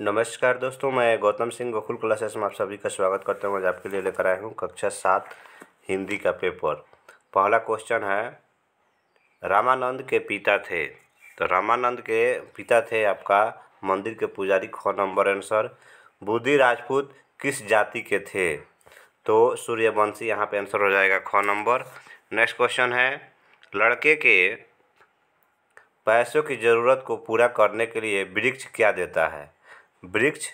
नमस्कार दोस्तों मैं गौतम सिंह गोकुल क्लासेस में आप सभी का स्वागत करता हूँ आज आपके लिए लेकर आया हूँ कक्षा सात हिंदी का पेपर पहला क्वेश्चन है रामानंद के पिता थे तो रामानंद के पिता थे आपका मंदिर के पुजारी ख नंबर आंसर बुद्धि राजपूत किस जाति के थे तो सूर्यवंशी यहाँ पे आंसर हो जाएगा ख नंबर नेक्स्ट क्वेश्चन है लड़के के पैसों की ज़रूरत को पूरा करने के लिए वृक्ष क्या देता है वृक्ष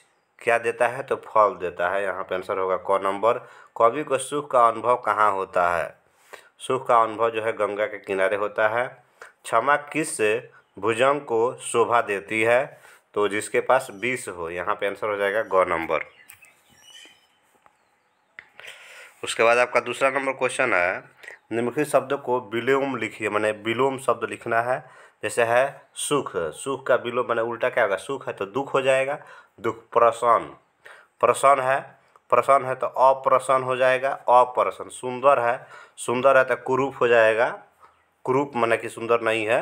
क्या देता है तो फल देता है यहाँ पे आंसर होगा क नंबर कवि को सुख का अनुभव कहाँ होता है सुख का अनुभव जो है गंगा के किनारे होता है क्षमा किस भुजंग को शोभा देती है तो जिसके पास बीस हो यहाँ पे आंसर हो जाएगा ग नंबर उसके बाद आपका दूसरा नंबर क्वेश्चन है निम्नलिखित शब्द को विलोम लिखिए मैंने विलोम शब्द लिखना है जैसे है सुख सुख का विलोम मैंने उल्टा क्या होगा सुख है तो दुख हो जाएगा दुख प्रसन्न प्रसन्न है प्रसन्न है तो अप्रसन्न हो जाएगा अप्रसन्न सुंदर है सुंदर है तो कुरूप हो जाएगा कुरूप मैंने कि सुंदर नहीं है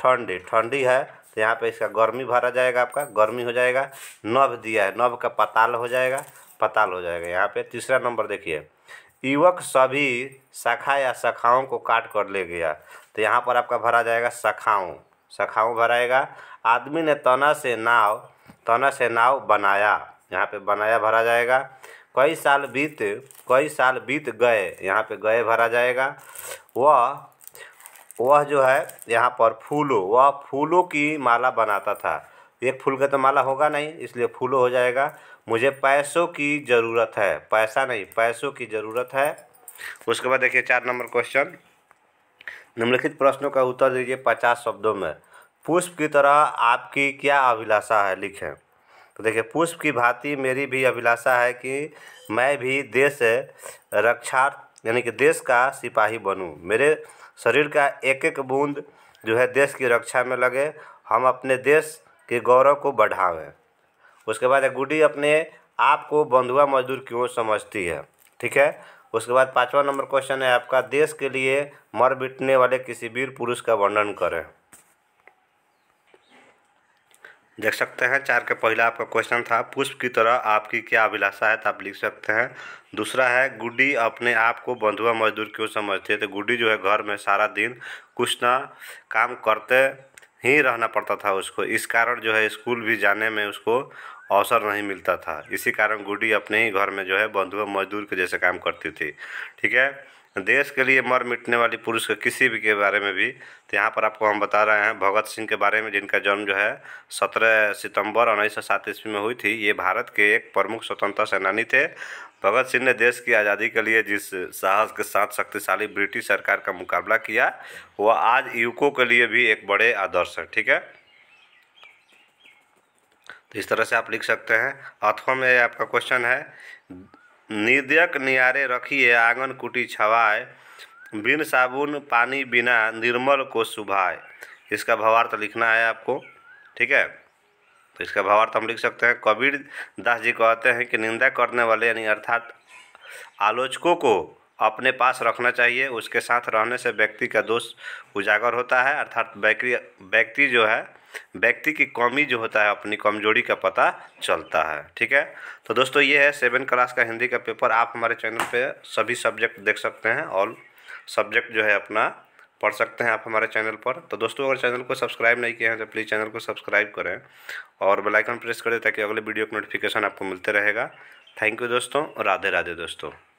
ठंडी ठंडी है तो यहाँ पे इसका गर्मी भरा जाएगा आपका गर्मी हो जाएगा नभ दिया है नभ का पताल हो जाएगा पताल हो जाएगा यहाँ पे तीसरा नंबर देखिए युवक सभी शाखा या शाखाओं को काट कर ले गया तो यहाँ पर आपका भरा जाएगा शाखाओं शाखाओं भराएगा आदमी ने तना से नाव तना से नाव बनाया यहाँ पे बनाया भरा जाएगा कई साल बीत कई साल बीत गए यहाँ पे गए भरा जाएगा वह वह जो है यहाँ पर फूलों वह फूलों की माला बनाता था एक फूल का तो माला होगा नहीं इसलिए फूलों हो जाएगा मुझे पैसों की ज़रूरत है पैसा नहीं पैसों की ज़रूरत है उसके बाद देखिए चार नंबर क्वेश्चन निम्नलिखित प्रश्नों का उत्तर दीजिए पचास शब्दों में पुष्प की तरह आपकी क्या अभिलाषा है लिखें तो देखिए पुष्प की भांति मेरी भी अभिलाषा है कि मैं भी देश रक्षार्थ यानी कि देश का सिपाही बनूं मेरे शरीर का एक एक बूंद जो है देश की रक्षा में लगे हम अपने देश के गौरव को बढ़ावें उसके बाद गुडी अपने आप को बंधुआ मजदूर क्यों समझती है ठीक है उसके बाद पांचवा नंबर क्वेश्चन है आपका देश के लिए मर बिटने वाले किसी वीर पुरुष का वर्णन करें देख सकते हैं चार के पहला आपका क्वेश्चन था पुष्प की तरह आपकी क्या अभिलाषा है तो आप लिख सकते हैं दूसरा है गुड्डी अपने आप को बंधुआ मजदूर क्यों समझती है तो गुड्डी जो है घर में सारा दिन कुछ ना काम करते ही रहना पड़ता था उसको इस कारण जो है स्कूल भी जाने में उसको अवसर नहीं मिलता था इसी कारण गुडी अपने ही घर में जो है बंधुओं मजदूर के जैसे काम करती थी ठीक है देश के लिए मर मिटने वाली पुरुष के किसी भी के बारे में भी तो यहाँ पर आपको हम बता रहे हैं भगत सिंह के बारे में जिनका जन्म जो है सत्रह सितंबर उन्नीस सौ सात ईस्वी में हुई थी ये भारत के एक प्रमुख स्वतंत्रता सेनानी थे भगत सिंह ने देश की आज़ादी के लिए जिस साहस के साथ शक्तिशाली ब्रिटिश सरकार का मुकाबला किया वह आज युवकों के लिए भी एक बड़े आदर्श है ठीक है तो इस तरह से आप लिख सकते हैं अथवा में आपका क्वेश्चन है निर्दयक नियारे रखिए आंगन कुटी छवाए बिन साबुन पानी बिना निर्मल को सुभाए इसका भावार्थ लिखना है आपको ठीक है तो इसका भावार्थ हम लिख सकते हैं कबीर दास जी कहते हैं कि निंदा करने वाले यानी अर्थात आलोचकों को अपने पास रखना चाहिए उसके साथ रहने से व्यक्ति का दोष उजागर होता है अर्थात व्यक्ति व्यक्ति जो है व्यक्ति की कौमी जो होता है अपनी कमजोरी का पता चलता है ठीक है तो दोस्तों ये है सेवन क्लास का हिंदी का पेपर आप हमारे चैनल पे सभी सब्जेक्ट देख सकते हैं और सब्जेक्ट जो है अपना पढ़ सकते हैं आप हमारे चैनल पर तो दोस्तों अगर चैनल को सब्सक्राइब नहीं किया है तो प्लीज़ चैनल को सब्सक्राइब करें और बेलाइकन प्रेस करें ताकि अगले वीडियो का नोटिफिकेशन आपको मिलते रहेगा थैंक यू दोस्तों राधे राधे दोस्तों